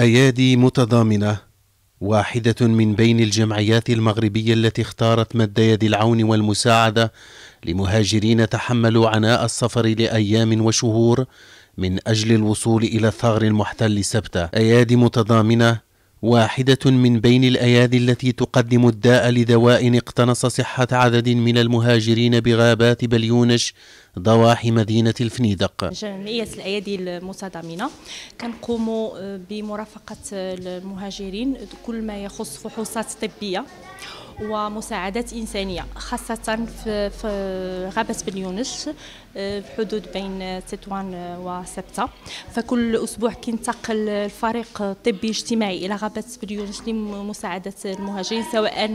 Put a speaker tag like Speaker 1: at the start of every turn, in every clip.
Speaker 1: أيادي متضامنة واحدة من بين الجمعيات المغربية التي اختارت مد يد العون والمساعدة لمهاجرين تحملوا عناء السفر لأيام وشهور من أجل الوصول إلى الثغر المحتل سبتة أيادي متضامنة واحدة من بين الأيادي التي تقدم الداء لدواء اقتنص صحة عدد من المهاجرين بغابات بليونش ضواحي مدينة الفنيدق
Speaker 2: جمعية الأيادي المتضامنة كنقوم بمرافقة المهاجرين كل ما يخص فحوصات طبية ومساعدات إنسانية خاصة في غابة بن يونس بحدود آه، بين تطوان وسبتة فكل أسبوع كينتقل الفريق الطبي الاجتماعي إلى غابة بن يونس لمساعدة المهاجرين سواء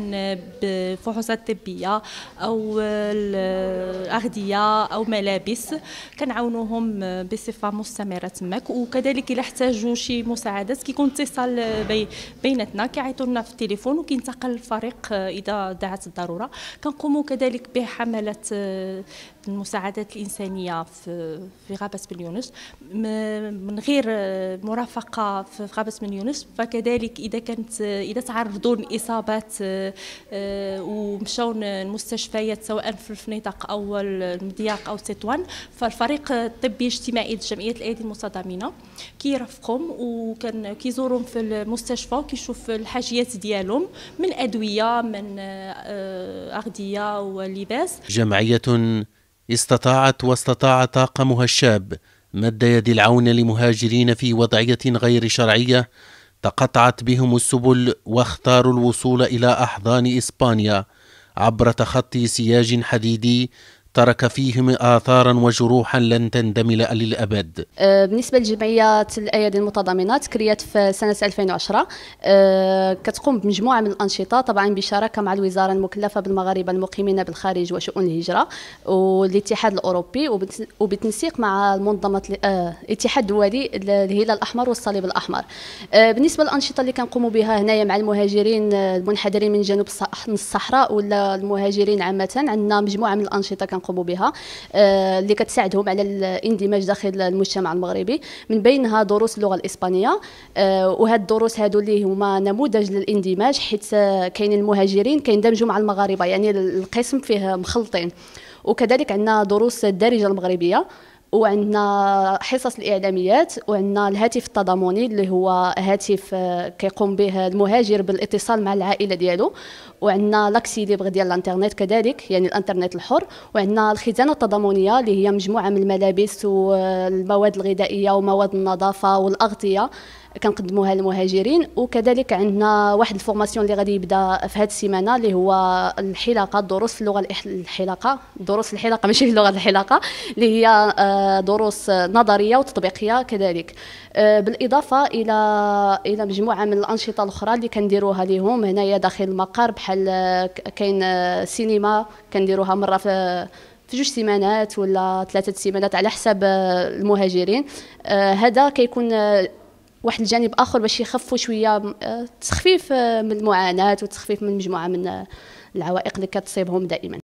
Speaker 2: بفحوصات طبية أو الأغذية أو ملابس كنعاونوهم بصفة مستمرة تماك وكذلك إلا احتاجوا شي مساعدات كيكون اتصال بيناتنا كيعيطوا لنا في التليفون وكينتقل الفريق اذا دعت الضروره كنقوموا كذلك بحملات آه، المساعدات الانسانيه في في غابه بن يونس من غير آه، مرافقه في غابه بن يونس فكذلك اذا كانت آه، اذا تعرضوا لاصابات ومشاو المستشفيات سواء في الفنيطق او المضياق او تطوان فالفريق الطبي الاجتماعي لجمعيه الايدي المتضامنه كيرافقهم وكان كيزورهم في المستشفى وكيشوف الحاجيات ديالهم من ادويه من آه، أغذية ولباس
Speaker 1: جمعية استطاعت واستطاع طاقمها الشاب مد يد العون لمهاجرين في وضعية غير شرعية تقطعت بهم السبل واختاروا الوصول إلى أحضان إسبانيا عبر تخطي سياج حديدي ترك فيهم آثارا وجروحا لن تندمل للأبد
Speaker 3: آه، بالنسبة لجمعية الأيادي المتضامنات كريات في سنة 2010 آه، كتقوم بمجموعة من الأنشطة طبعا بشراكة مع الوزارة المكلفة بالمغاربة المقيمين بالخارج وشؤون الهجرة والاتحاد الأوروبي وبتنسيق مع منظمة آه، الاتحاد الدولي الهلال الأحمر والصليب الأحمر بالنسبة للأنشطة اللي كنقوم بها هنايا مع المهاجرين المنحدرين من جنوب الصحراء ولا المهاجرين عامة عندنا مجموعة من الأنشطة كان كنقوموا بها آه، اللي كتساعدهم على الاندماج داخل المجتمع المغربي من بينها دروس اللغه الاسبانيه آه، وهاد الدروس هادو اللي هما نموذج للاندماج حيت آه، كاين المهاجرين كيندمجوا مع المغاربه يعني القسم فيه مخلطين وكذلك عندنا دروس الدارجه المغربيه وعندنا حصص الاعلاميات وعندنا الهاتف التضامني اللي هو هاتف آه، كيقوم به المهاجر بالاتصال مع العائله ديالو وعندنا لاكسي ليبغ ديال الانترنت كذلك يعني الانترنت الحر وعندنا الخزانه التضامنيه اللي هي مجموعه من الملابس والمواد الغذائيه ومواد النظافه والاغطيه كنقدموها للمهاجرين وكذلك عندنا واحد الفورماسيون اللي غادي يبدا في هذه السيمانه اللي هو الحلاقه دروس اللغه الحلاقه دروس الحلاقه ماشي اللغه الحلاقه اللي هي آه، دروس نظريه وتطبيقيه كذلك آه، بالاضافه الى الى مجموعه من الانشطه الاخرى اللي كنديروها لهم هنايا داخل المقر بحال آه، كاين آه، سينما كنديروها مره في في جوج سيمانات ولا ثلاثة سيمانات على حسب المهاجرين هذا كيكون واحد الجانب اخر باش يخفوا شويه تخفيف من المعاناه وتخفيف من مجموعه من العوائق اللي كتصيبهم دائما